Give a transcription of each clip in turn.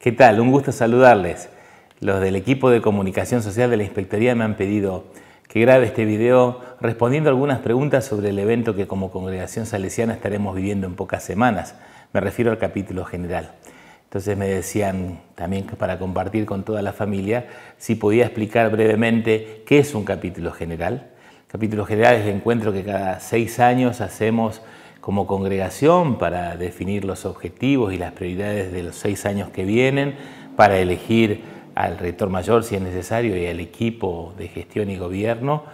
¿Qué tal? Un gusto saludarles. Los del equipo de comunicación social de la Inspectoría me han pedido que grabe este video respondiendo algunas preguntas sobre el evento que como congregación salesiana estaremos viviendo en pocas semanas. Me refiero al capítulo general. Entonces me decían también que para compartir con toda la familia si podía explicar brevemente qué es un capítulo general, capítulos generales de encuentro que cada seis años hacemos como congregación para definir los objetivos y las prioridades de los seis años que vienen, para elegir al rector mayor si es necesario y al equipo de gestión y gobierno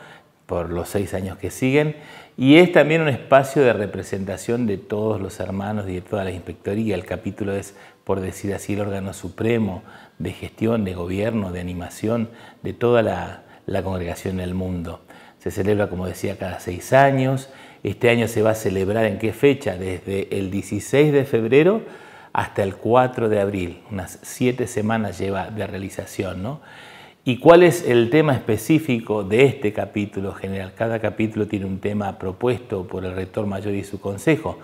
por los seis años que siguen. Y es también un espacio de representación de todos los hermanos y de toda la inspectoría. El capítulo es, por decir así, el órgano supremo de gestión, de gobierno, de animación de toda la, la congregación en el mundo se celebra, como decía, cada seis años. Este año se va a celebrar en qué fecha? Desde el 16 de febrero hasta el 4 de abril, unas siete semanas lleva de realización. ¿no? ¿Y cuál es el tema específico de este capítulo general? Cada capítulo tiene un tema propuesto por el rector mayor y su consejo.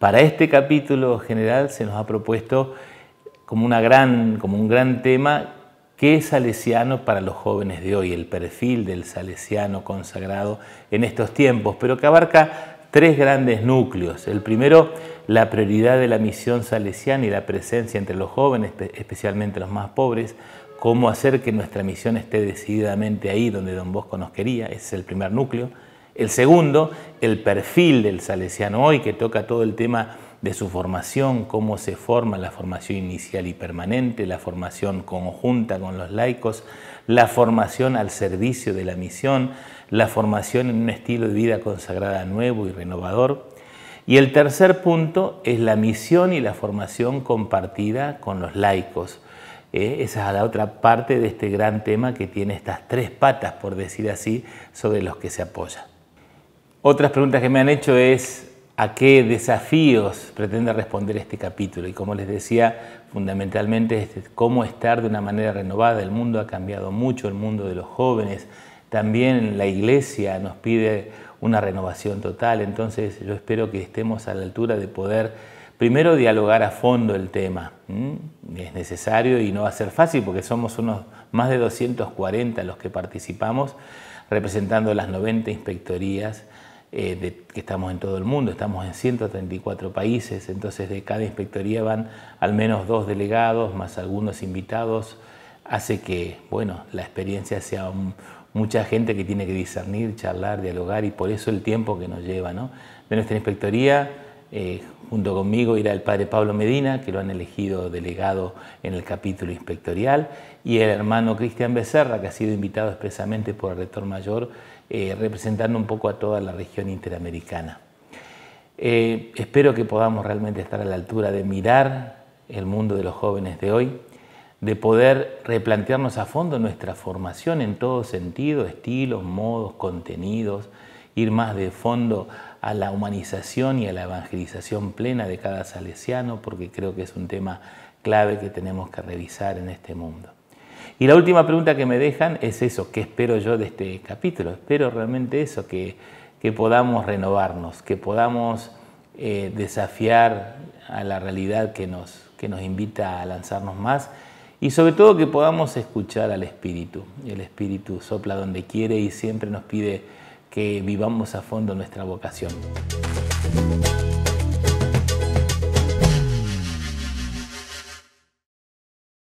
Para este capítulo general se nos ha propuesto como, una gran, como un gran tema ¿Qué es salesiano para los jóvenes de hoy? El perfil del salesiano consagrado en estos tiempos, pero que abarca tres grandes núcleos. El primero, la prioridad de la misión salesiana y la presencia entre los jóvenes, especialmente los más pobres. Cómo hacer que nuestra misión esté decididamente ahí donde Don Bosco nos quería. Ese es el primer núcleo. El segundo, el perfil del salesiano hoy, que toca todo el tema de su formación, cómo se forma la formación inicial y permanente, la formación conjunta con los laicos, la formación al servicio de la misión, la formación en un estilo de vida consagrada nuevo y renovador. Y el tercer punto es la misión y la formación compartida con los laicos. Eh, esa es la otra parte de este gran tema que tiene estas tres patas, por decir así, sobre los que se apoya. Otras preguntas que me han hecho es, a qué desafíos pretende responder este capítulo. Y como les decía, fundamentalmente cómo estar de una manera renovada. El mundo ha cambiado mucho, el mundo de los jóvenes. También la iglesia nos pide una renovación total. Entonces yo espero que estemos a la altura de poder primero dialogar a fondo el tema. Es necesario y no va a ser fácil porque somos unos más de 240 los que participamos representando las 90 inspectorías eh, que estamos en todo el mundo, estamos en 134 países, entonces de cada inspectoría van al menos dos delegados más algunos invitados, hace que, bueno, la experiencia sea mucha gente que tiene que discernir, charlar, dialogar y por eso el tiempo que nos lleva. De nuestra inspectoría, eh, junto conmigo irá el padre Pablo Medina, que lo han elegido delegado en el capítulo inspectorial, y el hermano Cristian Becerra, que ha sido invitado expresamente por el rector mayor eh, representando un poco a toda la región interamericana. Eh, espero que podamos realmente estar a la altura de mirar el mundo de los jóvenes de hoy, de poder replantearnos a fondo nuestra formación en todo sentido, estilos, modos, contenidos, ir más de fondo a la humanización y a la evangelización plena de cada salesiano, porque creo que es un tema clave que tenemos que revisar en este mundo. Y la última pregunta que me dejan es eso, ¿qué espero yo de este capítulo? Espero realmente eso, que, que podamos renovarnos, que podamos eh, desafiar a la realidad que nos, que nos invita a lanzarnos más y sobre todo que podamos escuchar al Espíritu. El Espíritu sopla donde quiere y siempre nos pide que vivamos a fondo nuestra vocación.